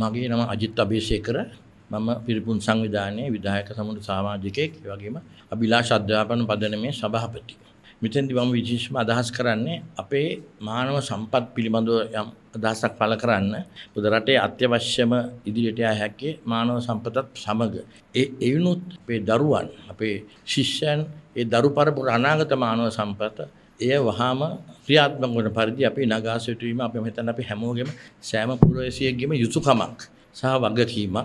මගේ නම අජිත් අභේෂේකර මම පිරිපුන් සංවිධානයේ විධායක සමුළු සමාජිකයෙක් වගේම අභිලාෂ අධ්‍යාපන පදනමේ සභාපති. මෙතෙන්දි මම විශේෂම අදහස් කරන්නේ අපේ මානව සම්පත් පිළිබඳව යම් අදහසක් පළ කරන්න බුද රටේ අත්‍යවශ්‍යම ඉදිරියට යා හැක්කේ මානව සම්පතත් සමග. ඒ එවිනුත් අපේ දරුවන් අපේ ශිෂ්‍යයන් ඒ දරු පරපුර අනාගත මානව සම්පත එය වහාම ක්‍රියාත්මක වන පරිදි අපි නගා සිටීම අපි හිතන්න අපි හැමෝගෙම සෑම පුරවැසියෙක්ගෙම යුතුයකමක් සහ වගකීමක්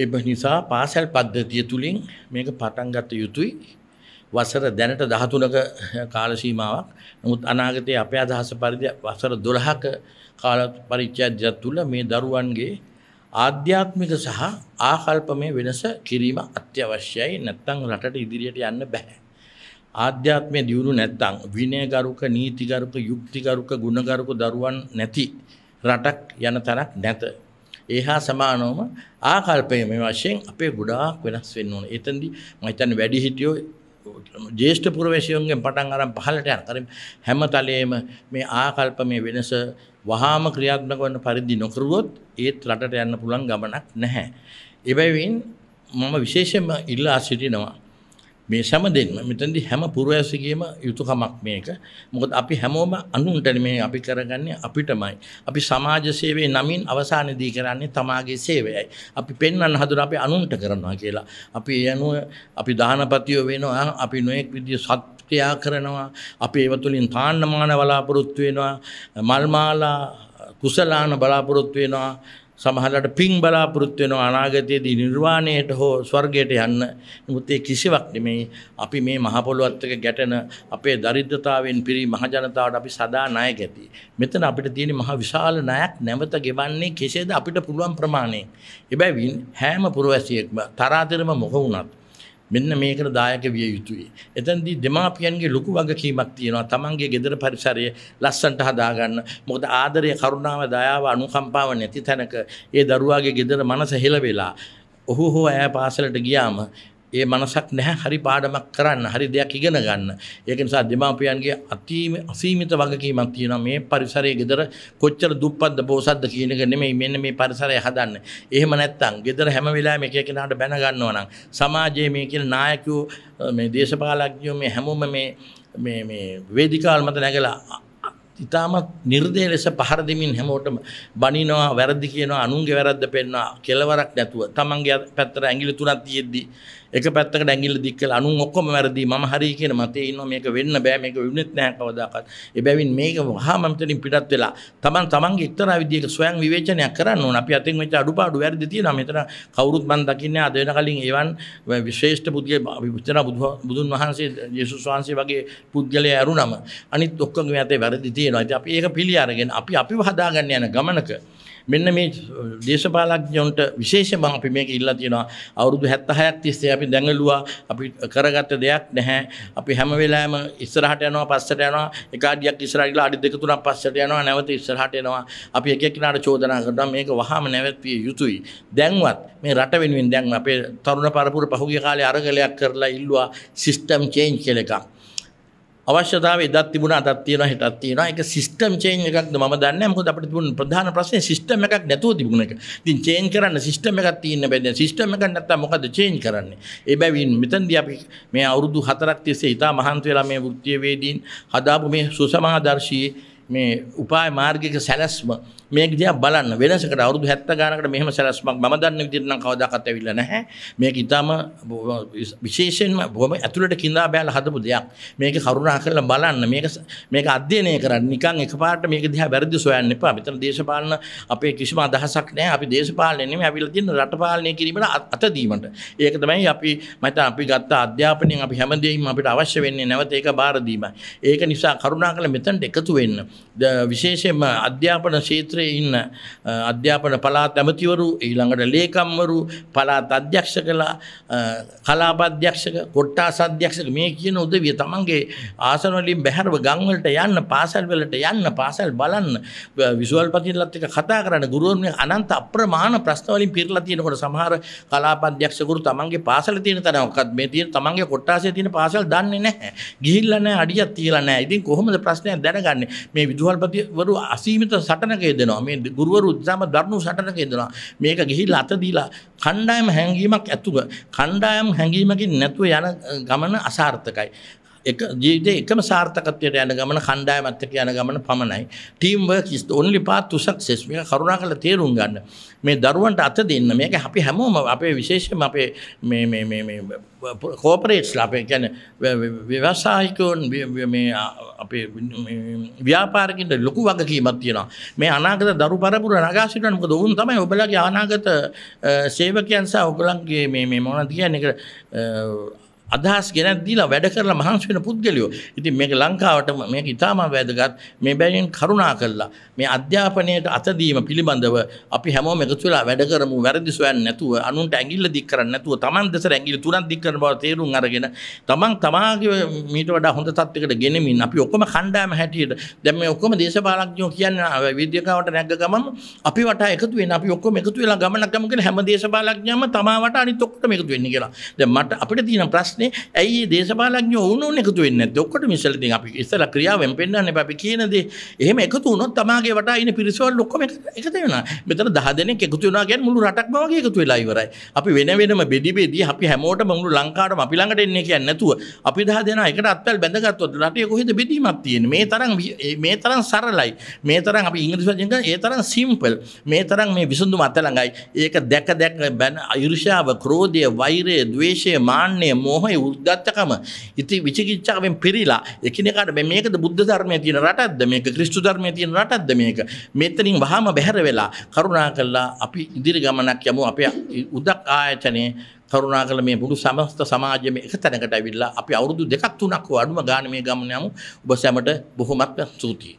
ඒ නිසා පාසල් පද්ධතිය තුලින් මේක පටන් ගත යුතුයි වසර දැනට 13ක කාල සීමාවක් නමුත් අනාගතයේ අපේ අදහස පරිදි වසර 12ක කාල පරිච්ඡේදය තුල මේ දරුවන්ගේ ආධ්‍යාත්මික සහ ආකල්පමය වෙනස කිරීම අත්‍යවශ්‍යයි නැත්නම් රටට ඉදිරියට යන්න බෑ ආධ්‍යාත්මය දියුණු නැත්තං විනයගරුක නීතිගරුක යුක්තිගරුක ගුණගරුක දරුවන් නැති රටක් යන තැනක් නැත. ඒහා සමානෝම ආකල්පය මේ වශයෙන් අපේ ගොඩාක් වෙනස් වෙන්න ඕන. එතෙන්දී මම හිතන්නේ වැඩි හිටියෝ ජේෂ්ඨ පුරවැසියන්ගෙන් පටන් අරන් පහළට යන කරින් හැම තලයේම මේ ආකල්ප මේ වෙනස වහාම ක්‍රියාත්මක වන පරිදි නොකරුවොත් ඒත් රටට යන්න පුළුවන් ගමනක් නැහැ. එබැවින් මම විශේෂයෙන්ම ඉල්ලා සිටිනවා මේ සැම දෙන්න මෙතැදි හැම පුරවැසිගේම යුතුකමක් මේක මොකද අපි හැමෝම අනුන්ටන මේ අපි කරගන්නේ අපිටමයි අපි සමාජ සේවේ නමින් අවසානදී කරන්නේ තමාගේ සේවයයි අපි පෙන්න්න හදුර අපි අනුන්ට කරනවා කියලා අපි යනුව අපි දානපතියෝ වෙනවා අපි නොයෙක් විදිිය සත්ක්‍රියා කරනවා අපි ඒවතුලින් තාන්නමාන වලාපොරොත්තු වෙනවා මල්මාලා කුසලාන බලාපොරොත්තු වෙනවා සමහලට පින් බලාපොරොත්තු වෙනවා අනාගතයේදී නිර්වාණයට හෝ ස්වර්ගයට යන්න. නමුත් ඒ කිසිවක් නෙමෙයි. අපි මේ මහ පොළොවත් එක්ක ගැටෙන අපේ දරිද්‍රතාවයෙන් පිරි මහ ජනතාවට අපි සදා ණය ගැති. මෙතන අපිට තියෙන මහ විශාල ණයක් නැවත ගෙවන්නේ කෙසේද අපිට පුළුවන් ප්‍රමාණයෙන්. හැබැයි හැම පුරවැසියෙක්ම තරාතිරම මොක වුණත් මෙන්න මේකට දායක විය යුතුයි. එතැන්දී දෙමාපියන්ගේ ලොකු වගකීමක් තියෙනවා තමන්ගේ ගෙදර පරිසරය ලස්සන්ට හදාගන්න මොකද ආදරය කරුණාව දයාව අනුකම්පාව නැති තැනක ඒ දරුවාගේ ගෙදර මනස හෙළ වෙලා ඔහු හෝ ඇය පාසලට ගියාම ඒ මනසක් නැහැ හරි පාඩමක් කරන්න හරි දෙයක් ඉගෙන ගන්න. ඒක නිසා දෙමාපියන්ගේ අතිම අසීමිත වගකීමක් තියෙනවා මේ පරිසරයේ ගෙදර කොච්චර දුප්පත්ද බෝසත්ද කියන එක නෙමෙයි මෙන්න මේ පරිසරය හදන්න. එහෙම නැත්නම් ගෙදර හැම වෙලාවෙම එක එකනට බැන ගන්නවා නම් සමාජයේ මේ කියන නායකයෝ මේ දේශපාලඥයෝ මේ හැමෝම මේ මේ මේ වේදිකාවල් මත නැගලා ඉතාමත් නිර්දය ලෙස පහර දෙමින් හැමෝටම බනිනවා වැරදි කියනවා අනුන්ගේ වැරද්ද පෙන්වා කෙලවරක් නැතුව තමන්ගේ පැත්තර ඇගිලි තුනත් තියෙද්දි එක පැත්තක ඇගිල දික්කල අනු ඔක්කොම වැරදි ම හරි කියන මතේ ඉන්න මේක වෙන්න බෑ මේක විනෙත් නෑ කවදාකත් එබැවින් මේක හාමතලින් පිටත් වෙලා තමන් තමන් ඉතර විදික ස්වයන් විවේචනයක් කරන්න ඕන අපි අතින් වෙච්ච අඩුපාඩු වැරදි තියෙනවා මෙතන කවුරුත් මන් දකින්නේ අද වෙන කලින් ඒවන් විශේෂ්ඨ පුද්ගල විචන බුදුන් වහන්සේ යේසුස් වහන්සේ වගේ පුද්ගලයා ඇරුණම අනිත් ඔක්කොම ඇතේ වැරදි තියෙනවා තියෙනවා ඇති අපි ඒක පිළි අරගෙන අපි අපි හදාගන්න යන ගමනක මෙන්න මේ දේශපාලක්ඥොන්ට විශේෂ මං අපි මේක ඉල්ලා තියෙනවා අවුරුදු 76ක් තිස්සේ අපි දැඟලුවා අපි කරගත්ත දෙයක් නැහැ අපි හැම වෙලාවෙම ඉස්සරහට යනවා පස්සට යනවා එක අඩියක් ඉස්සරහට ගිහලා අඩි දෙක තුනක් පස්සට යනවා නැවත ඉස්සරහට එනවා අපි එක එක්කිනාට චෝදනා කරනවා මේක වහාම නැවැත්විය යුතුයි දැන්වත් මේ රට වෙනුවෙන් දැන් අපේ තරුණ පරපුර පහුගිය කාලේ අරගලයක් කරලා ඉල්ලුවා සිස්ටම් චේන්ජ් කියලා එකක් අවශ්‍යතාව එදත් තිබුණ අදත් තියෙන හිටත් තියෙන එක සිස්ටම් චේන් එකක්ද ම දන්න මොකද අපට තිබුණ ප්‍රධාන ප්‍රශ්නේ සිස්ටම් එකක් නැතුව තිබුණ එක. ඉතින් චේන් කරන්න සිස්ටම් එකක් තියෙන්න බෑ. දැන් සිස්ටම් එකක් නැත්තම් මොකද චේන් කරන්නේ? ඒ බැවින් මෙතනදී අපි මේ අවුරුදු 4ක් තිස්සේ ඉතා මහන්සි වෙලා මේ වෘත්තීය වේදීන් හදාපු මේ සුසමාදර්ශී මේ උපාය මාර්ගික සැලැස්ම මේක දිහා බලන්න වෙනසකට අවුරුදු 70 ගානකට මෙහෙම සැලැස්මක් මම දන්න විදිහට නම් කවදාකවත් ඇවිල්ලා නැහැ මේක ඊටම විශේෂයෙන්ම බොහොම ඇතුළට කිඳා බෑලා හදපු දෙයක් මේක කරුණාකරලා බලන්න මේක මේක අධ්‍යයනය කරන්න නිකන් එකපාරට මේක දිහා වැරදි සොයන්න එපා මෙතන දේශපාලන අපේ කිසිම අදහසක් නැහැ අපි දේශපාලනය නෙමෙයි අවිල තියෙන රටපාලනය කිරීමට අත දීමට ඒක තමයි අපි මත අපි ගත්ත අධ්‍යාපනයෙන් අපි හැමදේම අපිට අවශ්‍ය වෙන්නේ නැවත ඒක බාර දීමයි ඒක නිසා කරුණාකරලා මෙතනට එකතු වෙන්න විශේෂයෙන්ම අධ්‍යාපන ක්ෂේත්‍රය ක්ෂේත්‍රයේ ඉන්න අධ්‍යාපන පළාත් ඇමතිවරු ඊළඟට ලේකම්වරු පළාත් අධ්‍යක්ෂකලා කලාප අධ්‍යක්ෂක කොට්ටාස අධ්‍යක්ෂක මේ කියන උදවිය තමන්ගේ ආසන වලින් බැහැරව ගම් වලට යන්න පාසල් වලට යන්න පාසල් බලන්න විසුවල් පතිලත් එක්ක කතා කරන්න ගුරුවරුන් අනන්ත අප්‍රමාණ ප්‍රශ්න වලින් පිරලා තියෙනකොට සමහර කලාප අධ්‍යක්ෂකවරු තමන්ගේ පාසල තියෙන තරමක්වත් මේ තියෙන තමන්ගේ කොට්ටාසේ තියෙන පාසල් දන්නේ නැහැ ගිහිල්ලා නැහැ අඩියක් තියලා නැහැ ඉතින් කොහොමද ප්‍රශ්නයක් දැනගන්නේ මේ විදුහල්පතිවරු අසීමිත සටනක යෙදෙන යනවා මේ ගුරුවරු උත්සාම දරුණු සටනක යෙදෙනවා මේක ගිහිල්ලා අත දීලා කණ්ඩායම හැංගීමක් ඇතුව කණ්ඩායම් හැංගීමකින් නැතුව යන ගමන අසාර්ථකයි එක ජීවිතේ එකම සාර්ථකත්වයට යන ගමන කණ්ඩායමත් එක්ක යන ගමන පමණයි. Team work is the only path to success. මේක කරුණාකරලා තේරුම් ගන්න. මේ දරුවන්ට අත දෙන්න. මේක අපි හැමෝම අපේ විශේෂයෙන්ම අපේ මේ මේ මේ මේ කෝපරේට්ස්ලා අපේ කියන්නේ ව්‍යවසායිකෝන් මේ අපේ ව්‍යාපාරිකින්ට ලොකු වගකීමක් තියෙනවා. මේ අනාගත දරු පරපුර නගා සිටිනවා. මොකද ඔවුන් තමයි ඔබලගේ අනාගත සේවකයන් සහ ඔබලගේ මේ මේ මොනවද කියන්නේ අදහස් ගෙනත් දීලා වැඩ කරලා මහන්සි වෙන පුද්ගලයෝ. ඉතින් මේක ලංකාවට මේක ඉතාම වැදගත්. මේ බැවින් කරුණා කළා. මේ අධ්‍යාපනයට අත දීම පිළිබඳව අපි හැමෝම එකතු වෙලා වැඩ කරමු. වැරදි සොයන්නේ නැතුව, අනුන්ට ඇඟිල්ල දික් කරන්නේ නැතුව, Taman දෙසට ඇඟිල්ල තුනක් දික් කරන බව තේරුම් අරගෙන, Taman තමාගේ මීට වඩා හොඳ තත්යකට ගෙනෙමින් අපි ඔක්කොම කණ්ඩායම හැටියට දැන් මේ ඔක්කොම දේශපාලඥයෝ කියන්නේ විද්‍යාවට නැග්ග ගමන් අපි වටා එකතු වෙන අපි ඔක්කොම එකතු වෙලා ගමනක් ගමු කියලා හැම දේශපාලඥයම තමා වට අනිත් ඔක්කොටම එකතු වෙන්න කියලා. දැන් මට අපිට තියෙන ප්‍රශ්න ප්‍රශ්නේ ඇයි දේශපාලඥයෝ වුණොත් එකතු වෙන්නේ නැද්ද? ඔක්කොට මිසල ඉතින් අපි ඉස්සලා ක්‍රියාවෙන් පෙන්වන්න එපා. අපි කියන දේ එහෙම එකතු වුණොත් තමාගේ වටා ඉන්න පිරිසවල් ඔක්කොම එකතු වෙනවා. මෙතන 10 දෙනෙක් එකතු වෙනවා කියන්නේ මුළු රටක්ම වගේ එකතු වෙලා ඉවරයි. අපි වෙන වෙනම බෙදි බෙදි අපි හැමෝටම මුළු ලංකාවටම අපි ළඟට එන්නේ කියන්නේ නැතුව අපි 10 දෙනා එකට අත්වල බැඳගත්තුත් රටේ කොහෙද බෙදීමක් තියෙන්නේ? මේ තරම් මේ තරම් සරලයි. මේ තරම් අපි ඉංග්‍රීසි වචෙන් කියන ඒ තරම් සිම්පල්. මේ තරම් මේ විසඳුම අත ළඟයි. ඒක දැක දැක බැන අයුර්ෂාව, ක්‍රෝධය, වෛරය, ද්වේෂය, මාන්නය, මෝහය තමයි උද්ගත්තකම. ඉතින් විචිකිච්ඡාවෙන් පිරීලා එකිනෙකාට මේ මේකද බුද්ධ ධර්මයේ තියෙන රටක්ද මේක ක්‍රිස්තු ධර්මයේ තියෙන රටක්ද මේක. මෙතනින් වහාම බැහැර වෙලා කරුණා කළා අපි ඉදිරි ගමනක් යමු අපේ උදක් ආයතනයේ කරුණා කළ මේ මුළු සමස්ත සමාජයම එක තැනකට ඇවිල්ලා අපි අවුරුදු දෙකක් තුනක් වඩුම ගාන මේ ගමන යමු ඔබ සැමට බොහොමත්ම ස්තුතියි